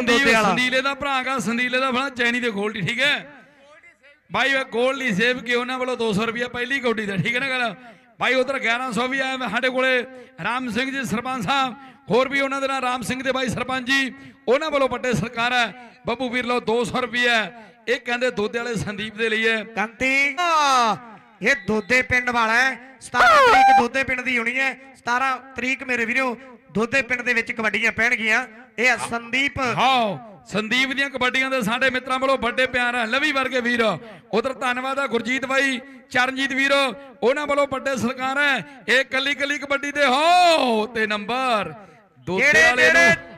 ਸੰਦੀਪ ਵਾਲਾ ਸੰਦੀਲੇ ਦਾ ਭਰਾ ਕਾ ਸੰਦੀਲੇ ਦਾ ਭਰਾ ਚੈਨੀ ਦੇ ਗੋਲਡੀ ਠੀਕ ਹੈ ਭਾਈ ਉਹ ਗੋਲਡੀ ਸੇਵ ਕੇ ਉਹਨਾਂ ਵੱਲੋਂ 200 ਰੁਪਏ ਪਹਿਲੀ ਗੋਡੀ ਦਾ ਠੀਕ ਹੈ ਨਾ ਗੱਲ ਭਾਈ ਉਧਰ 1100 ਵੀ ਆਇਆ ਸਾਡੇ ਕੋਲੇ ਰਾਮ ਸਿੰਘ ਜੀ ਸਰਪੰਚ ਸਾਹਿਬ ਹੋਰ ਵੀ ਉਹਨਾਂ ਦੇ ਨਾਲ ਰਾਮ ਸਿੰਘ ਦੇ ਭਾਈ ਸਰਪੰਚ ਜੀ ਉਹਨਾਂ ਵੱਲੋਂ ਵੱਡੇ ਸਰਕਾਰ ਹੈ ਬੱਬੂ ਵੀਰ ਲੋ 200 ਰੁਪਏ ਇਹ ਕਹਿੰਦੇ ਦੋਦੇ ਵਾਲੇ ਸੰਦੀਪ ਦੇ ਲਈ ਹੈ ਕੰਤੀ ਇਹ ਦੋਦੇ ਪਿੰਡ ਵਾਲਾ 17 ਤਰੀਕ ਦੋਦੇ ਪਿੰਡ ਦੀ ਹੋਣੀ ਹੈ 17 ਤਰੀਕ ਮੇਰੇ ਵੀਰੋ ਦੋਦੇ ਪਿੰਡ ਦੇ ਵਿੱਚ ਕਬੱਡੀਆਂ ਪੈਣਗੀਆਂ ਇਹ ਸੰਦੀਪ ਹਾਂ ਸੰਦੀਪ ਦੀਆਂ ਕਬੱਡੀਆਂ ਦੇ ਸਾਡੇ ਮਿੱਤਰਾਂ ਵੱਲੋਂ ਵੱਡੇ ਪਿਆਰ ਹੈ ਲਵੀ ਵਰਗੇ ਵੀਰ ਉਧਰ ਧੰਨਵਾਦ ਆ ਗੁਰਜੀਤ ਬਾਈ ਚਰਨਜੀਤ ਵੀਰ ਉਹਨਾਂ ਵੱਲੋਂ ਵੱਡੇ ਸਲਕਾਰ ਹੈ ਇਹ ਕੱਲੀ ਕੱਲੀ ਕਬੱਡੀ ਦੇ ਹੋ ਤੇ ਨੰਬਰ ਦੋਤੇ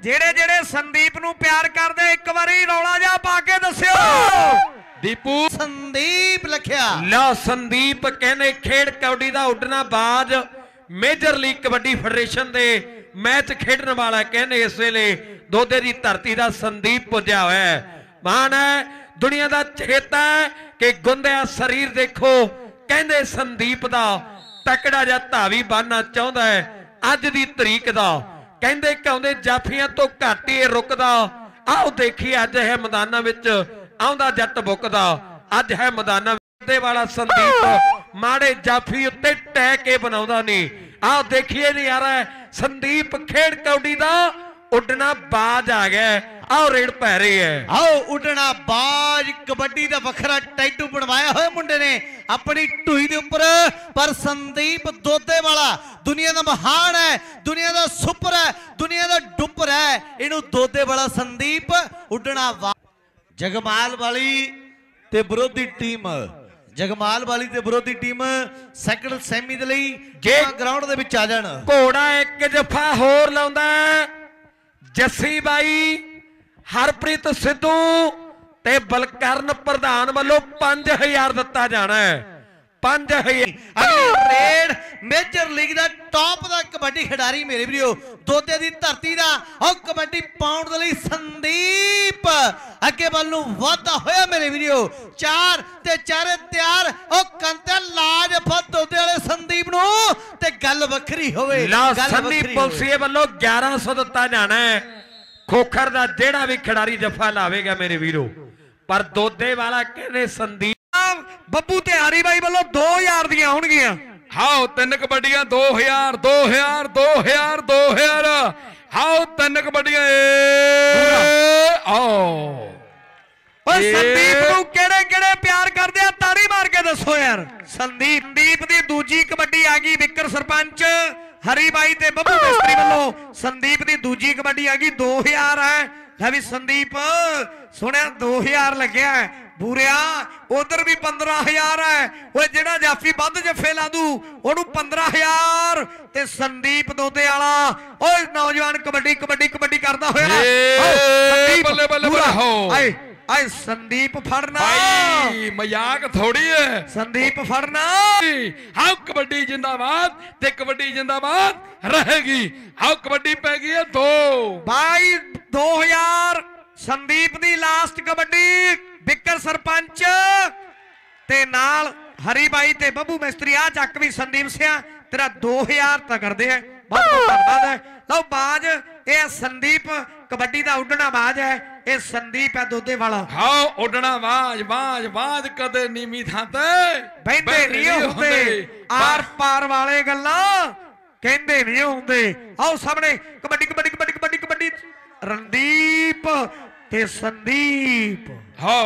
ਜਿਹੜੇ ਜਿਹੜੇ ਸੰਦੀਪ ਨੂੰ ਪਿਆਰ ਕਰਦੇ ਇੱਕ ਵਾਰੀ ਰੌਲਾ ਜਾ ਪਾ ਕੇ ਦੱਸਿਓ ਦੀਪੂ ਸੰਦੀਪ ਲਖਿਆ ਲਾ ਸੰਦੀਪ ਕਹਿੰਦੇ ਖੇਡ ਕੌਡੀ ਦਾ ਉੱਡਣਾ ਬਾਜ਼ ਮੇਜਰ ਲੀਗ ਕਬੱਡੀ ਫੈਡਰੇਸ਼ਨ ਦੇ ਮੈਚ ਖੇਡਣ ਵਾਲਾ ਕਹਿੰਦੇ ਇਸ ਵੇਲੇ ਦੋਦੇ ਦੀ ਧਰਤੀ ਦਾ ਸੰਦੀਪ ਪੁੱਜਿਆ ਹੋਇਆ ਹੈ ਮਾਣ ਹੈ ਦੁਨੀਆ ਦਾ ਚੇਤਾ ਕਿ ਗੁੰਦਿਆ ਸਰੀਰ ਦੇਖੋ ਕਹਿੰਦੇ ਸੰਦੀਪ ਦਾ ਤਕੜਾ ਜਿਹਾ ਧਾਵੀ ਬਾਨਾ ਚਾਹੁੰਦਾ ਹੈ ਅੱਜ ਦੀ ਤਰੀਕ ਦਾ ਕਹਿੰਦੇ ਕਹਿੰਦੇ ਜਾਫੀਆਂ ਤੋਂ ਘੱਟ ਹੀ ਰੁਕਦਾ ਆਓ ਦੇਖੀ ਅੱਜ ਹੈ ਮੈਦਾਨਾਂ ਵਿੱਚ ਆਉਂਦਾ ਜੱਟ ਬੁੱਕਦਾ ਅੱਜ ਹੈ ਮੈਦਾਨਾਂ ਦੇ ਵਾਲਾ ਸੰਦੀਪ ਮਾੜੇ ਜਾਫੀ ਉੱਤੇ ਟੈ ਕੇ ਬਣਾਉਂਦਾ ਨਹੀਂ ਆਹ ਦੇਖੀਏ ਨਿਆਰਾ ਸੰਦੀਪ ਖੇੜ ਕੌਡੀ ਦਾ ਉੱਡਣਾ ਬਾਜ ਆ ਗਿਆ ਆਹ ਰੇਡ ਪੈ ਰਹੀ ਹੈ ਆਓ ਉੱਡਣਾ ਬਾਜ ਕਬੱਡੀ ਦਾ ਵੱਖਰਾ ਟੈਟੂ ਬਣਵਾਇਆ ਹੋਇਆ ਮੁੰਡੇ ਨੇ ਆਪਣੀ ਢੂਹੀ ਦੇ ਉੱਪਰ ਪਰ ਸੰਦੀਪ ਦੋਦੇ ਵਾਲਾ ਦੁਨੀਆ ਦਾ ਮਹਾਨ ਹੈ ਦੁਨੀਆ ਦਾ ਸੁਪਰ ਹੈ ਦੁਨੀਆ ਦਾ ਡੁੱਪਰ ਹੈ ਇਹਨੂੰ ਦੋਦੇ ਵਾਲਾ ਸੰਦੀਪ ਉੱਡਣਾ ਜਗਮਾਲ ਵਾਲੀ ਤੇ ਵਿਰੋਧੀ ਟੀਮ ਜਗਮਾਲ ਵਾਲੀ ਤੇ ਵਿਰੋਧੀ ਟੀਮ ਸੈਕੰਡ ਸੈਮੀ ਦੇ ਲਈ ਜੇ ਗਰਾਊਂਡ ਦੇ ਵਿੱਚ ਆ ਜਾਣ ਘੋੜਾ ਇੱਕ ਜਫਾ ਹੋਰ ਲਾਉਂਦਾ ਜੱਸੀ ਬਾਈ ਹਰਪ੍ਰੀਤ ਸਿੱਧੂ ਤੇ ਬਲਕਰਨ ਪ੍ਰਧਾਨ ਵੱਲੋਂ 5000 ਦਿੱਤਾ ਜਾਣਾ ਹੈ ਪੰਜ ਹੈ ਰੇਡ ਮੇਜਰ ਲੀਗ ਦਾ ਟੌਪ ਦਾ ਕਬੱਡੀ ਖਿਡਾਰੀ ਮੇਰੇ ਵੀਰੋ ਦੋਤੇ ਦੀ ਧਰਤੀ ਦਾ ਉਹ ਕਬੱਡੀ ਪਾਉਣ ਦੇ ਲਈ ਸੰਦੀਪ ਅੱਗੇ ਵੱਲ ਨੂੰ ਵਧਦਾ ਹੋਇਆ ਮੇਰੇ ਵੀਰੋ ਚਾਰ ਤੇ ਚਾਰੇ ਤਿਆਰ ਉਹ ਕੰਤੇ ਲਾਜ ਫਤ ਦੋਤੇ ਵਾਲੇ ਸੰਦੀਪ ਨੂੰ ਤੇ ਗੱਲ ਵੱਖਰੀ ਹੋਵੇ ਲਾ ਸੰਦੀਪ ਪੁਲਸੀਏ ਵੱਲੋਂ 1100 ਦਿੱਤਾ ਜਾਣਾ ਖੋਖਰ ਦਾ ਜਿਹੜਾ ਵੀ ਖਿਡਾਰੀ ਜਫਾ ਲਾਵੇਗਾ ਮੇਰੇ ਵੀਰੋ ਪਰ ਦੋਦੇ ਵਾਲਾ ਕਹਿੰਦੇ ਸੰਦੀਪ ਸਾਹਿਬ ਬੱਬੂ ਤੇ ਹਰੀ ਬਾਈ ਵੱਲੋਂ 2000 ਦੀਆਂ ਹੋਣਗੀਆਂ ਹਾਓ ਤਿੰਨ ਕਬੱਡੀਆਂ 2000 2000 2000 2000 ਹਾਓ ਤਿੰਨ ਕਬੱਡੀਆਂ ਆਓ ਪਰ ਸੰਦੀਪ ਨੂੰ ਕਿਹੜੇ ਕਿਹੜੇ ਪਿਆਰ ਕਰਦੇ ਆ ਤਾੜੀ ਮਾਰ ਕੇ ਦੱਸੋ ਯਾਰ ਸੰਦੀਪ ਦੀਪ ਦੀ ਦੂਜੀ ਕਬੱਡੀ ਆ ਗਈ ਵਿਕਰ ਸਰਪੰਚ ਹਰੀ ਬਾਈ ਤੇ ਬੱਬੂ ਮਿਸਤਰੀ ਵੱਲੋਂ ਸੰਦੀਪ ਦੀ ਦੂਜੀ ਕਬੱਡੀ ਆ ਗਈ 2000 ਹੈ ਲੈ ਵੀ ਸੰਦੀਪ ਸੁਣਿਆ 2000 ਲੱਗਿਆ ਬੁਰਿਆ ਉਧਰ ਵੀ 15000 ਹੈ ਓਏ ਜਿਹੜਾ ਜਾਫੀ ਵੱਧ ਜੱਫੇ ਲਾ ਦੂ ਉਹਨੂੰ 15000 ਤੇ ਸੰਦੀਪ ਦੋਤੇ ਵਾਲਾ ਓਏ ਨੌਜਵਾਨ ਕਬੱਡੀ ਕਬੱਡੀ ਕਬੱਡੀ ਕਰਦਾ ਹੋਇਆ ਸੰਦੀਪ ਬੱਲੇ ਬੱਲੇ ਬੱਲੇ ਹੋ ਆਏ ਆਏ ਸੰਦੀਪ ਫੜਨਾ ਭਾਈ ਮਜ਼ਾਕ ਥੋੜੀ ਹੈ ਸੰਦੀਪ ਫੜਨਾ ਹਾਉ ਕਬੱਡੀ ਜਿੰਦਾਬਾਦ ਤੇ ਕਬੱਡੀ ਜਿੰਦਾਬਾਦ ਰਹੇਗੀ ਹਾਉ ਕਬੱਡੀ ਪੈ ਗਈ ਹੈ 2 22 2000 ਸੰਦੀਪ ਦੀ ਲਾਸਟ ਕਬੱਡੀ ਬਿੱਕਰ ਸਰਪੰਚ ਤੇ ਨਾਲ ਹਰੀ ਬਾਈ ਤੇ ਬੱਬੂ ਮਿਸਤਰੀ ਆ ਚੱਕ ਵੀ ਸੰਦੀਪ ਸਿਆ ਤੇਰਾ 2000 ਤਾਂ ਕਰਦੇ ਆ ਬਹੁਤ ਬਹੁਤ ਧੰਨਵਾਦ ਹੈ ਲਓ ਬਾਜ ਇਹ ਸੰਦੀਪ ਕਬੱਡੀ ਦਾ ਉੱਡਣਾ ਬਾਜ ਹੈ ਇਹ ਸੰਦੀਪ ਹੈ ਦੋਦੇ ਵਾਲਾ ਹਾਂ ਉੱਡਣਾ ਬਾਜ ਬਾਜ ਬਾਜ ਕਦੇ ਨੀਵੀਂ ਥਾਂ ਤੇ ਬੈਂਦੇ ਨਹੀਂ ਹੁੰਦੇ ਆਰ ਪਾਰ ਵਾਲੇ ਗੱਲਾਂ ਕਹਿੰਦੇ ਨਹੀਂ ਹੁੰਦੇ ਆਓ ਸਾਹਮਣੇ ਕਬੱਡੀ ਕਬੱਡੀ ਕਬੱਡੀ ਕਬੱਡੀ ਕਬੱਡੀ ਰਣਦੀਪ ਤੇ ਸੰਦੀਪ ਹਾਂ